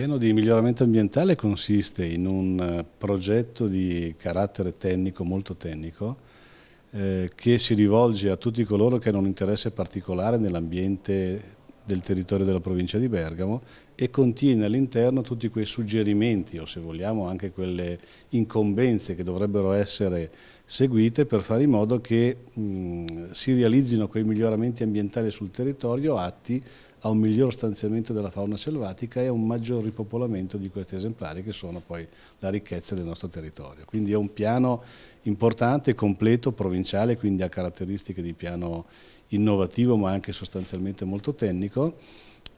piano di miglioramento ambientale consiste in un eh, progetto di carattere tecnico, molto tecnico, eh, che si rivolge a tutti coloro che hanno un interesse particolare nell'ambiente del territorio della provincia di Bergamo e contiene all'interno tutti quei suggerimenti o se vogliamo anche quelle incombenze che dovrebbero essere seguite per fare in modo che mh, si realizzino quei miglioramenti ambientali sul territorio atti a un miglior stanziamento della fauna selvatica e a un maggior ripopolamento di questi esemplari che sono poi la ricchezza del nostro territorio. Quindi è un piano importante, completo, provinciale, quindi ha caratteristiche di piano innovativo ma anche sostanzialmente molto tecnico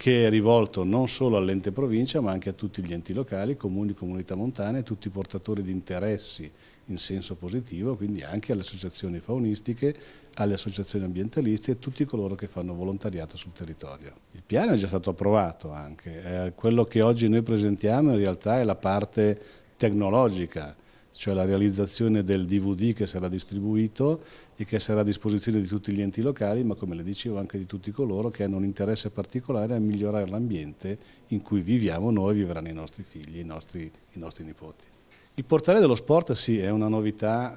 che è rivolto non solo all'ente provincia ma anche a tutti gli enti locali, comuni, comunità montane, tutti i portatori di interessi in senso positivo, quindi anche alle associazioni faunistiche, alle associazioni ambientaliste e tutti coloro che fanno volontariato sul territorio. Il piano è già stato approvato anche, eh, quello che oggi noi presentiamo in realtà è la parte tecnologica, cioè la realizzazione del DVD che sarà distribuito e che sarà a disposizione di tutti gli enti locali, ma come le dicevo anche di tutti coloro che hanno un interesse particolare a migliorare l'ambiente in cui viviamo noi, vivranno i nostri figli, i nostri, i nostri nipoti. Il portale dello sport sì, è una novità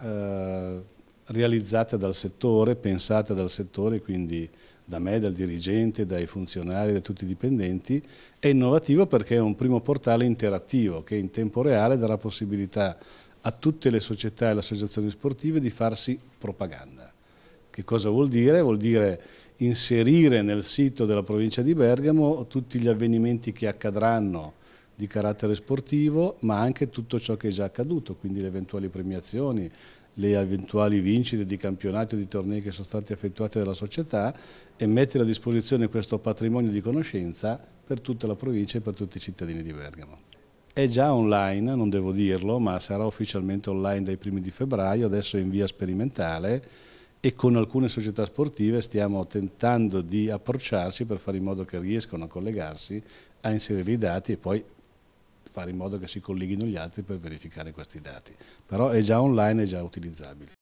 eh, realizzate dal settore, pensate dal settore, quindi da me, dal dirigente, dai funzionari, da tutti i dipendenti, è innovativo perché è un primo portale interattivo che in tempo reale darà possibilità a tutte le società e le associazioni sportive di farsi propaganda. Che cosa vuol dire? Vuol dire inserire nel sito della provincia di Bergamo tutti gli avvenimenti che accadranno di carattere sportivo, ma anche tutto ciò che è già accaduto, quindi le eventuali premiazioni, le eventuali vincite di campionati o di tornei che sono stati effettuati dalla società e mettere a disposizione questo patrimonio di conoscenza per tutta la provincia e per tutti i cittadini di Bergamo. È già online, non devo dirlo, ma sarà ufficialmente online dai primi di febbraio, adesso è in via sperimentale e con alcune società sportive stiamo tentando di approcciarci per fare in modo che riescano a collegarsi, a inserire i dati e poi fare in modo che si colleghino gli altri per verificare questi dati, però è già online, è già utilizzabile.